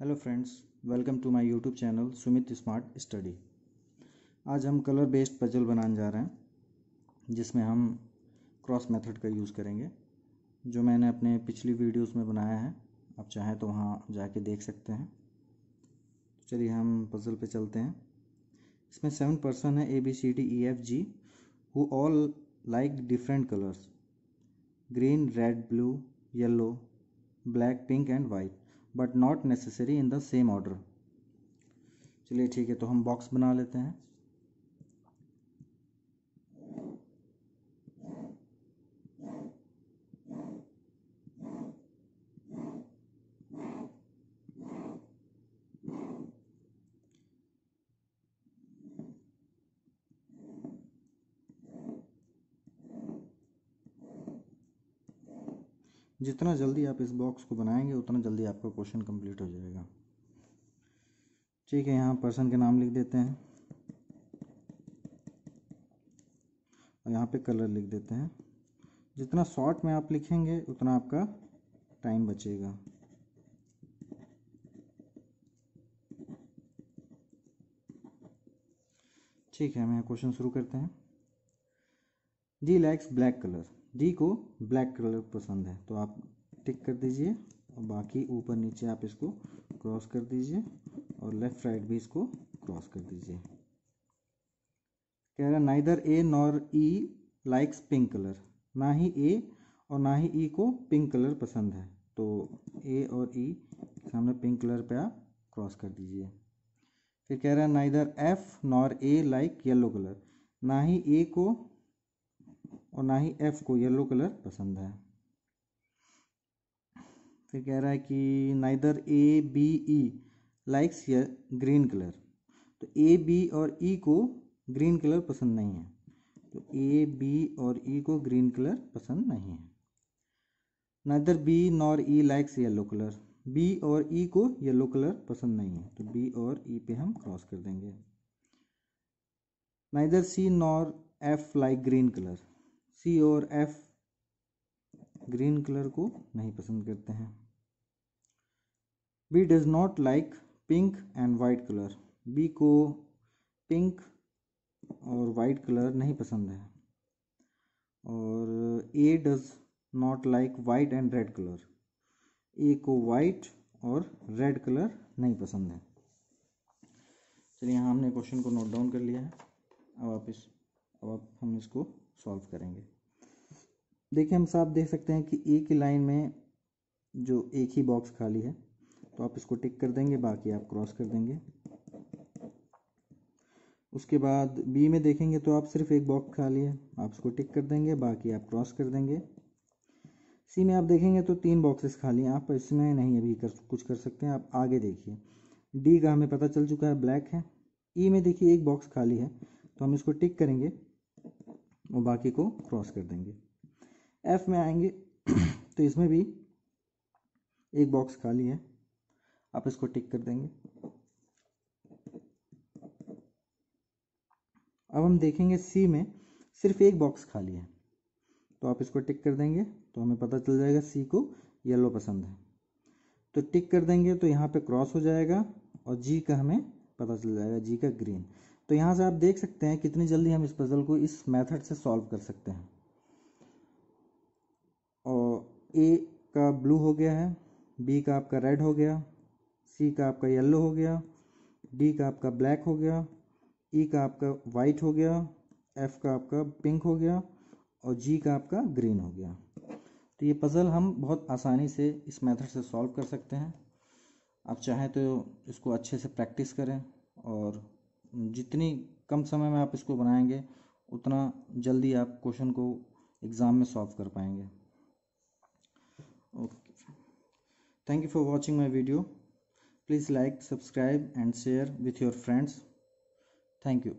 hello friends welcome to my YouTube channel Sumit smart study आज हम colour based puzzle बनाने जा रहे हैं जिसमें हम क्रॉस मेथड का यूज़ करेंगे जो मैंने अपने पिछली वीडियोस में बनाया है आप चाहें तो वहाँ जाके देख सकते हैं चलिए हम पजल पे चलते हैं इसमें सेवन पर्सन है A B C D E F G who all like different colours green red blue yellow black pink and white but not necessary in the same order चलिए ठीक है तो हम बॉक्स बना लेते हैं जितना जल्दी आप इस बॉक्स को बनाएंगे उतना जल्दी आपका क्वेश्चन कंप्लीट हो जाएगा ठीक है यहाँ पर्सन के नाम लिख देते हैं और यहाँ पे कलर लिख देते हैं जितना शॉर्ट में आप लिखेंगे उतना आपका टाइम बचेगा ठीक है हम यहाँ क्वेश्चन शुरू करते हैं D likes black colour D को ब्लैक कलर पसंद है तो आप टिक कर दीजिए और बाकी ऊपर नीचे आप इसको क्रॉस कर दीजिए और लेफ्ट राइट भी इसको क्रॉस कर दीजिए कह रहा neither A nor E likes pink colour ना ही ए और ना ही ई e को पिंक कलर पसंद है तो ए और ई e सामने पिंक कलर पे आप क्रॉस कर दीजिए फिर कह रहा है neither F nor A like yellow colour ना ही ए को और ना ही एफ को येलो कलर पसंद है फिर कह रहा है कि neither A B E likes य ग्रीन कलर तो ए बी और ई e को ग्रीन कलर पसंद नहीं है तो ए बी और ई e को ग्रीन कलर पसंद नहीं है neither B nor E likes yellow colour B और ई e को येलो कलर पसंद नहीं है तो बी और ई e पे हम क्रॉस कर देंगे neither C nor F like green colour C और एफ ग्रीन कलर को नहीं पसंद करते हैं B does not like pink and white colour B को पिंक और वाइट कलर नहीं पसंद है और A does not like white and red colour A को वाइट और रेड कलर नहीं पसंद है चलिए यहाँ हमने क्वेश्चन को नोट डाउन कर लिया है अब आप इस अब हम इसको सॉल्व करेंगे देखिए हम साफ देख सकते हैं कि एक ही लाइन में जो एक ही बॉक्स खाली है तो आप इसको टिक कर देंगे बाकी आप क्रॉस कर देंगे उसके बाद बी में देखेंगे तो आप सिर्फ एक बॉक्स खाली है आप इसको टिक कर देंगे बाकी आप क्रॉस कर देंगे सी में आप देखेंगे तो तीन बॉक्सेस खाली हैं आप इसमें नहीं अभी कर कुछ कर सकते हैं आप आगे देखिए डी का हमें पता चल चुका है ब्लैक है ई e में देखिए एक बॉक्स खाली है तो हम इसको टिक करेंगे और बाकी को क्रॉस कर देंगे एफ में आएंगे तो इसमें भी एक बॉक्स खाली है आप इसको टिक कर देंगे अब हम देखेंगे सी में सिर्फ एक बॉक्स खाली है तो आप इसको टिक कर देंगे तो हमें पता चल जाएगा सी को येलो पसंद है तो टिक कर देंगे तो यहाँ पे क्रॉस हो जाएगा और जी का हमें पता चल जाएगा जी का ग्रीन तो यहाँ से आप देख सकते हैं कितनी जल्दी हम इस पज़ल को इस मेथड से सॉल्व कर सकते हैं और ए का ब्लू हो गया है बी का आपका रेड हो गया सी का आपका येलो हो गया डी का आपका ब्लैक हो गया ई e का आपका वाइट हो गया एफ का आपका पिंक हो गया और जी का आपका ग्रीन हो गया तो ये पज़ल हम बहुत आसानी से इस मेथड से सॉल्व कर सकते हैं आप चाहें तो इसको अच्छे से प्रैक्टिस करें और जितनी कम समय में आप इसको बनाएंगे उतना जल्दी आप क्वेश्चन को एग्ज़ाम में सॉल्व कर पाएंगे okay thank you for watching my video please like subscribe and share with your friends thank you